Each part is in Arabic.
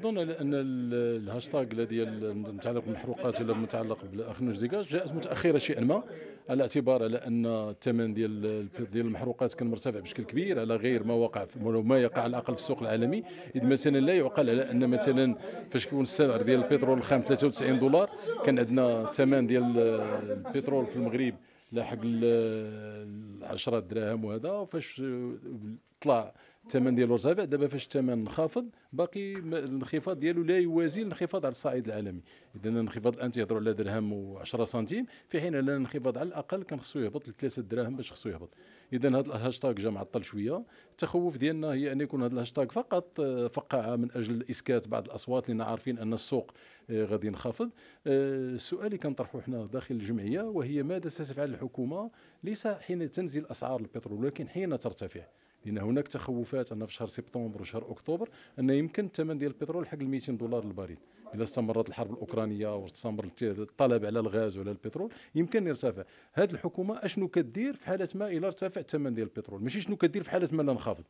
اظن ان الهاشتاج الذي متعلق بالمحروقات ولا متعلق نوش ديكاج جاءت متاخره شيئا ما على اعتبار على ان الثمن ديال ديال المحروقات كان مرتفع بشكل كبير على غير ما وقع ما يقع على الاقل في السوق العالمي اذ مثلا لا يعقل على ان مثلا فاش كيكون السعر ديال البترول الخام 93 دولار كان عندنا الثمن ديال البترول في المغرب لاحق 10 دراهم وهذا فاش طلع الثمن ديالو رجع دابا فاش الثمن انخفض باقي الانخفاض ديالو لا يوازي الانخفاض على الصعيد العالمي اذا الانخفاض الان تيهضروا على درهم و10 سنتيم في حين ان الانخفاض على الاقل كان خصو يهبط لثلاثه دراهم باش خصو يهبط اذا هذا الهاشتاغ جا معطل شويه التخوف ديالنا هي ان يكون هذا الهاشتاغ فقط آه، فقاعه من اجل اسكات بعض الاصوات لان عارفين ان السوق آه، غادي ينخفض السؤال آه، اللي كنطرحوا حنا داخل الجمعيه وهي ماذا ستفعل الحكومه ليس حين تنزل اسعار البترول ولكن حين ترتفع لان هناك تخوفات ان في شهر سبتمبر وشهر اكتوبر ان يمكن الثمن ديال البترول حق 200 دولار للبريد اذا استمرت الحرب الاوكرانيه واستمر الطلب على الغاز وعلى البترول يمكن يرتفع هذه الحكومه اشنو كدير في حاله ما الا ارتفع الثمن ديال البترول ماشي شنو كدير في حاله ما لا نخفض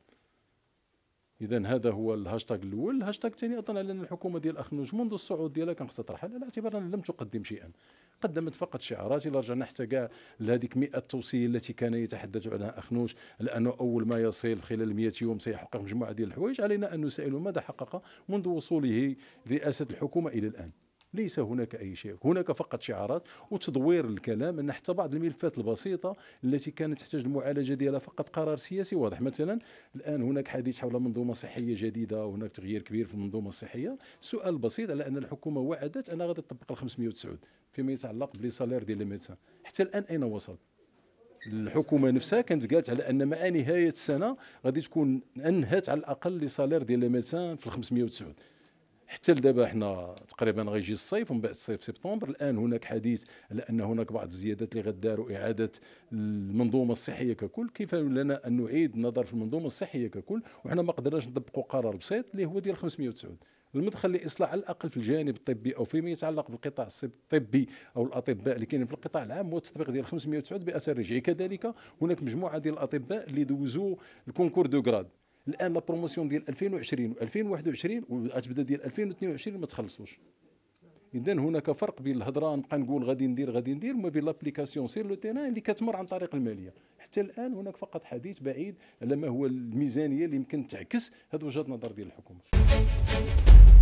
اذا هذا هو الهاشتاج الاول الهاشتاج الثاني اظن على ان الحكومه ديال اخنوج منذ الصعود ديالها كان خصها ترحل على اعتبار ان لم تقدم شيئا قدمت فقط شعارات الى رجعنا حتى كاع لهذيك 100 توصيه التي كان يتحدث عنها اخنوش لانه اول ما يصل خلال 100 يوم سيحقق مجموعه ديال الحوايج علينا ان نسائل ماذا حقق منذ وصوله رئاسه الحكومه الى الان ليس هناك أي شيء هناك فقط شعارات وتدوير الكلام أن حتى بعض الملفات البسيطة التي كانت تحتاج المعالجة ديالها فقط قرار سياسي واضح مثلا الآن هناك حديث حول منظومة صحية جديدة وهناك تغيير كبير في المنظومة الصحية سؤال بسيط على أن الحكومة وعدت أنها غادي تطبق ال 509 فيما يتعلق بلي ديال الميدسان حتى الآن أين وصل الحكومه نفسها كانت قالت على ان مع نهايه السنه غادي تكون انهت على الاقل لي سالير ديال لي في ال 509 حتى لدابا حنا تقريبا غيجي الصيف ومن بعد الصيف سبتمبر الان هناك حديث على ان هناك بعض الزيادات اللي غداروا اعاده المنظومه الصحيه ككل كيف لنا ان نعيد النظر في المنظومه الصحيه ككل وحنا ما قدرناش نطبقوا قرار بسيط اللي هو ديال 590 المدخل لاصلاح على الاقل في الجانب الطبي او فيما يتعلق بالقطاع الطبي او الاطباء اللي كاينين في القطاع العام هو التطبيق ديال 509 باثر رجعي كذلك هناك مجموعه ديال الاطباء اللي دوزوا الكونكور دو غراد الان لا بروموسيون ديال 2020 و2021 والاتبدا ديال 2022 ما تخلصوش اذا هناك فرق بين الهضره نبقى نقول غادي ندير غادي ندير وما بين لابليكاسيون سير لو تيران اللي كتمر عن طريق الماليه حتى الان هناك فقط حديث بعيد على ما هو الميزانيه اللي يمكن تعكس هذه وجهه نظر ديال الحكومه